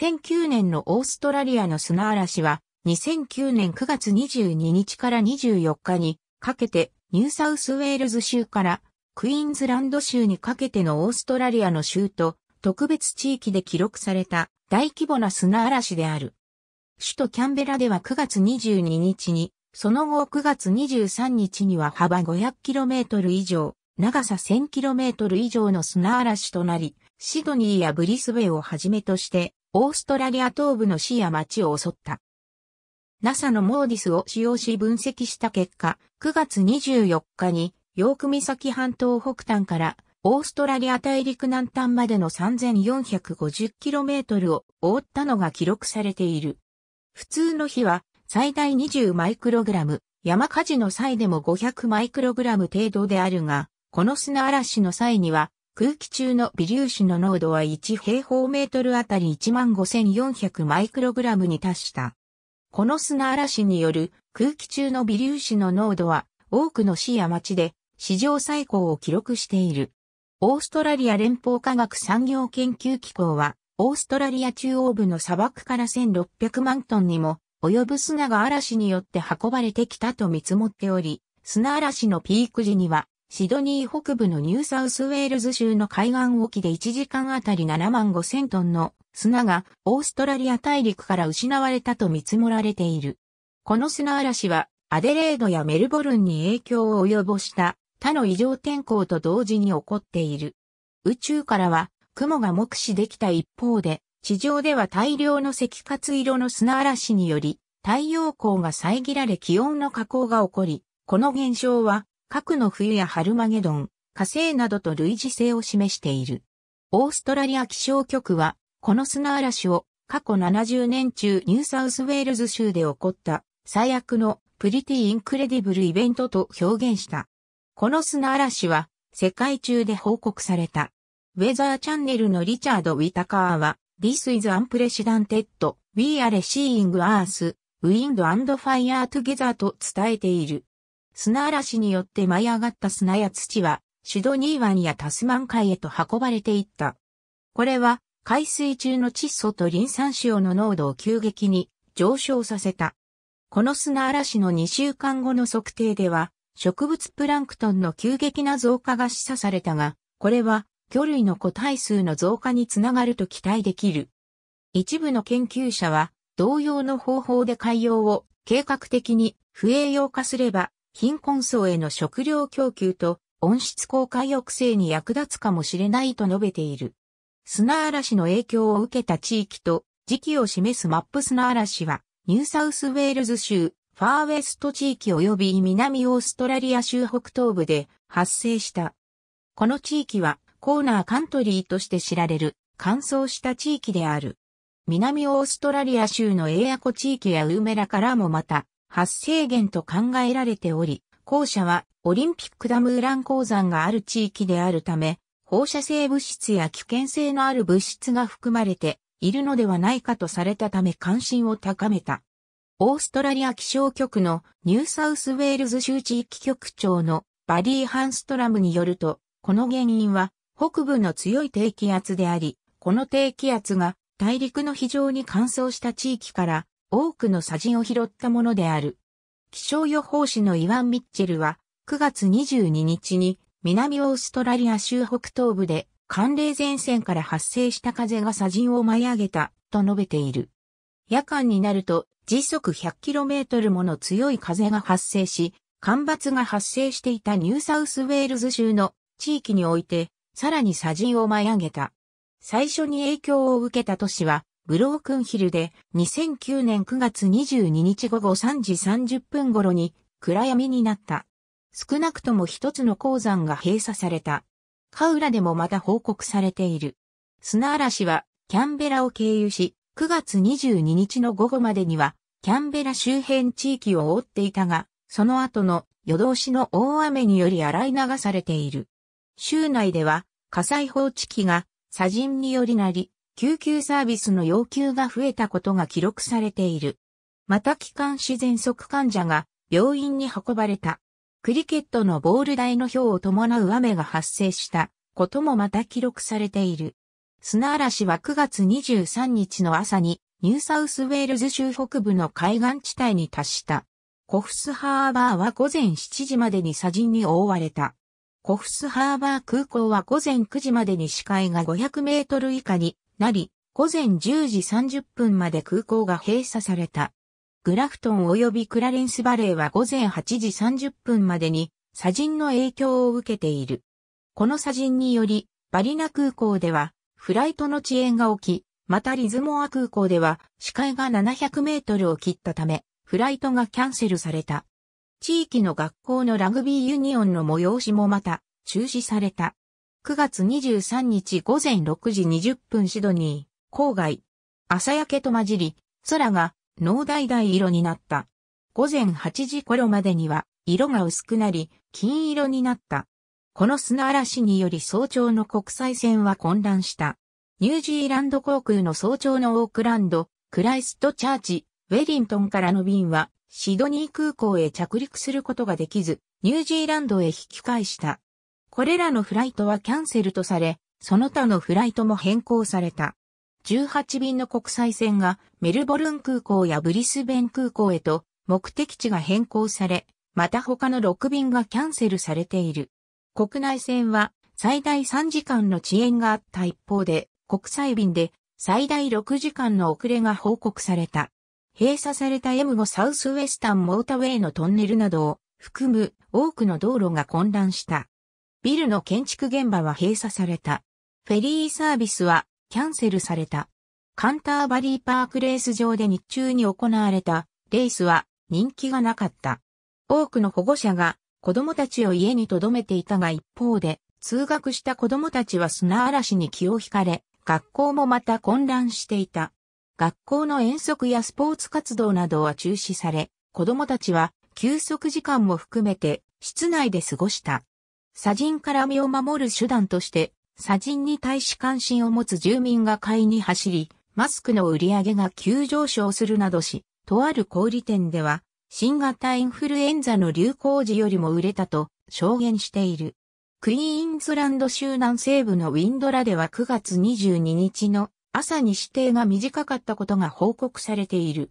2009年のオーストラリアの砂嵐は、2009年9月22日から24日にかけてニューサウスウェールズ州からクイーンズランド州にかけてのオーストラリアの州と特別地域で記録された大規模な砂嵐である。首都キャンベラでは9月22日に、その後9月23日には幅 500km 以上、長さ 1000km 以上の砂嵐となり、シドニーやブリスベイをはじめとしてオーストラリア東部の市や町を襲った。NASA のモーディスを使用し分析した結果、9月24日に、ヨーク岬半島北端から、オーストラリア大陸南端までの 3450km を覆ったのが記録されている。普通の日は最大20マイクログラム、山火事の際でも500マイクログラム程度であるが、この砂嵐の際には空気中の微粒子の濃度は1平方メートルあたり15400マイクログラムに達した。この砂嵐による空気中の微粒子の濃度は多くの市や町で史上最高を記録している。オーストラリア連邦科学産業研究機構は、オーストラリア中央部の砂漠から1600万トンにも及ぶ砂が嵐によって運ばれてきたと見積もっており、砂嵐のピーク時にはシドニー北部のニューサウスウェールズ州の海岸沖で1時間あたり7万5千トンの砂がオーストラリア大陸から失われたと見積もられている。この砂嵐はアデレードやメルボルンに影響を及ぼした他の異常天候と同時に起こっている。宇宙からは雲が目視できた一方で、地上では大量の赤活色の砂嵐により、太陽光が遮られ気温の下降が起こり、この現象は核の冬やハルマゲドン、火星などと類似性を示している。オーストラリア気象局は、この砂嵐を過去70年中ニューサウスウェールズ州で起こった最悪のプリティ・インクレディブル・イベントと表現した。この砂嵐は世界中で報告された。ウェザーチャンネルのリチャード・ウィタカーは This is unprecedented. We are seeing earth, wind and fire together と伝えている。砂嵐によって舞い上がった砂や土は、シドニー湾やタスマン海へと運ばれていった。これは、海水中の窒素とリン酸塩の濃度を急激に上昇させた。この砂嵐の2週間後の測定では、植物プランクトンの急激な増加が示唆されたが、これは魚類の個体数の増加につながると期待できる。一部の研究者は、同様の方法で海洋を計画的に不栄養化すれば、貧困層への食料供給と温室効果抑制に役立つかもしれないと述べている。砂嵐の影響を受けた地域と時期を示すマップ砂嵐は、ニューサウスウェールズ州、ファーウェスト地域及び南オーストラリア州北東部で発生した。この地域はコーナーカントリーとして知られる乾燥した地域である。南オーストラリア州のエアコ地域やウーメラからもまた発生源と考えられており、後者はオリンピックダムウラン鉱山がある地域であるため、放射性物質や危険性のある物質が含まれているのではないかとされたため関心を高めた。オーストラリア気象局のニューサウスウェールズ州地域局長のバディ・ハンストラムによると、この原因は北部の強い低気圧であり、この低気圧が大陸の非常に乾燥した地域から多くの砂塵を拾ったものである。気象予報士のイワン・ミッチェルは、9月22日に南オーストラリア州北東部で寒冷前線から発生した風が砂塵を舞い上げたと述べている。夜間になると時速 100km もの強い風が発生し、干ばつが発生していたニューサウスウェールズ州の地域において、さらに砂塵を舞い上げた。最初に影響を受けた都市はブロークンヒルで2009年9月22日午後3時30分頃に暗闇になった。少なくとも一つの鉱山が閉鎖された。カウラでもまた報告されている。砂嵐はキャンベラを経由し、9月22日の午後までにはキャンベラ周辺地域を覆っていたが、その後の夜通しの大雨により洗い流されている。州内では火災報知器が砂塵によりなり、救急サービスの要求が増えたことが記録されている。また気管支喘息患者が病院に運ばれた。クリケットのボール台の氷を伴う雨が発生したこともまた記録されている。砂嵐は9月23日の朝にニューサウスウェールズ州北部の海岸地帯に達した。コフスハーバーは午前7時までに砂塵に覆われた。コフスハーバー空港は午前9時までに視界が500メートル以下になり、午前10時30分まで空港が閉鎖された。グラフトン及びクラレンスバレーは午前8時30分までに、砂塵の影響を受けている。この砂塵により、バリナ空港では、フライトの遅延が起き、またリズモア空港では、視界が700メートルを切ったため、フライトがキャンセルされた。地域の学校のラグビーユニオンの催しもまた、中止された。9月23日午前6時20分シドニー、郊外。朝焼けと混じり、空が濃大大色になった。午前8時頃までには、色が薄くなり、金色になった。この砂嵐により早朝の国際線は混乱した。ニュージーランド航空の早朝のオークランド、クライストチャーチ、ウェリントンからの便は、シドニー空港へ着陸することができず、ニュージーランドへ引き返した。これらのフライトはキャンセルとされ、その他のフライトも変更された。18便の国際線がメルボルン空港やブリスベン空港へと目的地が変更され、また他の6便がキャンセルされている。国内線は最大3時間の遅延があった一方で、国際便で最大6時間の遅れが報告された。閉鎖された M5 サウスウェスタンモータウェイのトンネルなどを含む多くの道路が混乱した。ビルの建築現場は閉鎖された。フェリーサービスはキャンセルされた。カンターバリーパークレース場で日中に行われたレースは人気がなかった。多くの保護者が子供たちを家に留めていたが一方で、通学した子供たちは砂嵐に気を引かれ、学校もまた混乱していた。学校の遠足やスポーツ活動などは中止され、子供たちは休息時間も含めて室内で過ごした。砂人から身を守る手段として、砂人に対し関心を持つ住民が買いに走り、マスクの売り上げが急上昇するなどし、とある小売店では、新型インフルエンザの流行時よりも売れたと証言している。クイーンズランド州南西部のウィンドラでは9月22日の朝に指定が短かったことが報告されている。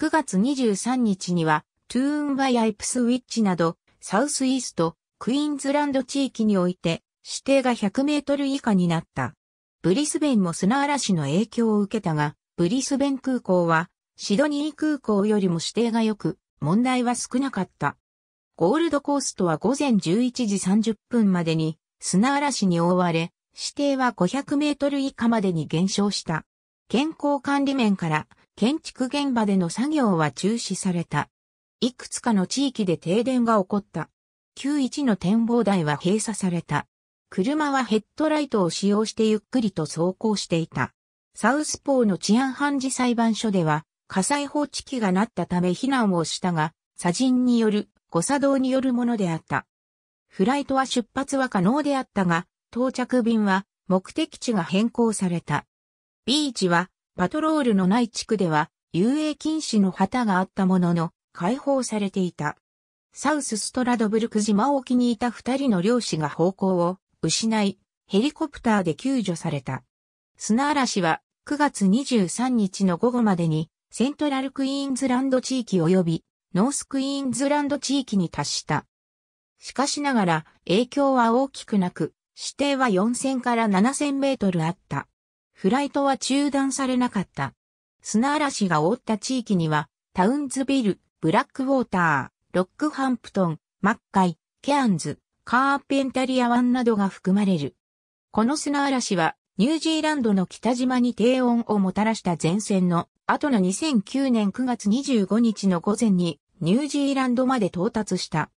9月23日には、トゥーンバイアイプスウィッチなど、サウスイースト、クイーンズランド地域において指定が100メートル以下になった。ブリスベンも砂嵐の影響を受けたが、ブリスベン空港はシドニー空港よりも指定が良く、問題は少なかった。ゴールドコーストは午前11時30分までに砂嵐に覆われ、指定は500メートル以下までに減少した。健康管理面から建築現場での作業は中止された。いくつかの地域で停電が起こった。91の展望台は閉鎖された。車はヘッドライトを使用してゆっくりと走行していた。サウスポーの治安判事裁判所では、火災報知器が鳴ったため避難をしたが、砂人による、誤作動によるものであった。フライトは出発は可能であったが、到着便は目的地が変更された。ビーチは、パトロールのない地区では、遊泳禁止の旗があったものの、解放されていた。サウスストラドブルク島沖にいた二人の漁師が方向を失い、ヘリコプターで救助された。砂嵐は9月23日の午後までにセントラルクイーンズランド地域及びノースクイーンズランド地域に達した。しかしながら影響は大きくなく、指定は4000から7000メートルあった。フライトは中断されなかった。砂嵐が覆った地域には、タウンズビル、ブラックウォーター、ロックハンプトン、マッカイ、ケアンズ、カーペンタリア湾などが含まれる。この砂嵐は、ニュージーランドの北島に低温をもたらした前線の後の2009年9月25日の午前にニュージーランドまで到達した。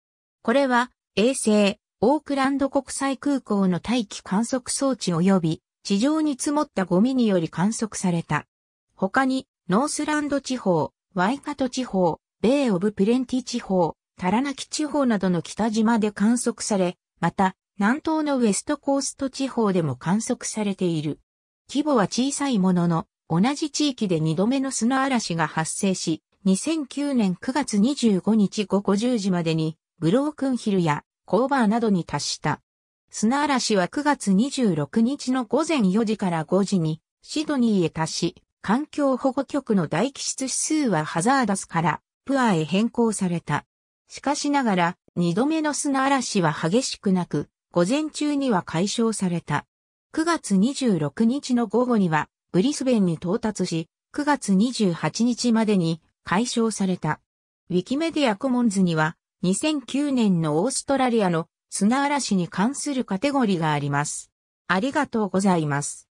これは衛星オークランド国際空港の大気観測装置及び地上に積もったゴミにより観測された。他にノースランド地方、ワイカト地方、ベイ・オブ・プレンティ地方、タラナキ地方などの北島で観測され、また、南東のウェストコースト地方でも観測されている。規模は小さいものの、同じ地域で2度目の砂嵐が発生し、2009年9月25日午後10時までに、ブロークンヒルやコーバーなどに達した。砂嵐は9月26日の午前4時から5時に、シドニーへ達し、環境保護局の大気質指数はハザーダスからプアへ変更された。しかしながら、二度目の砂嵐は激しくなく、午前中には解消された。9月26日の午後には、ブリスベンに到達し、9月28日までに解消された。ウィキメディアコモンズには、2009年のオーストラリアの砂嵐に関するカテゴリーがあります。ありがとうございます。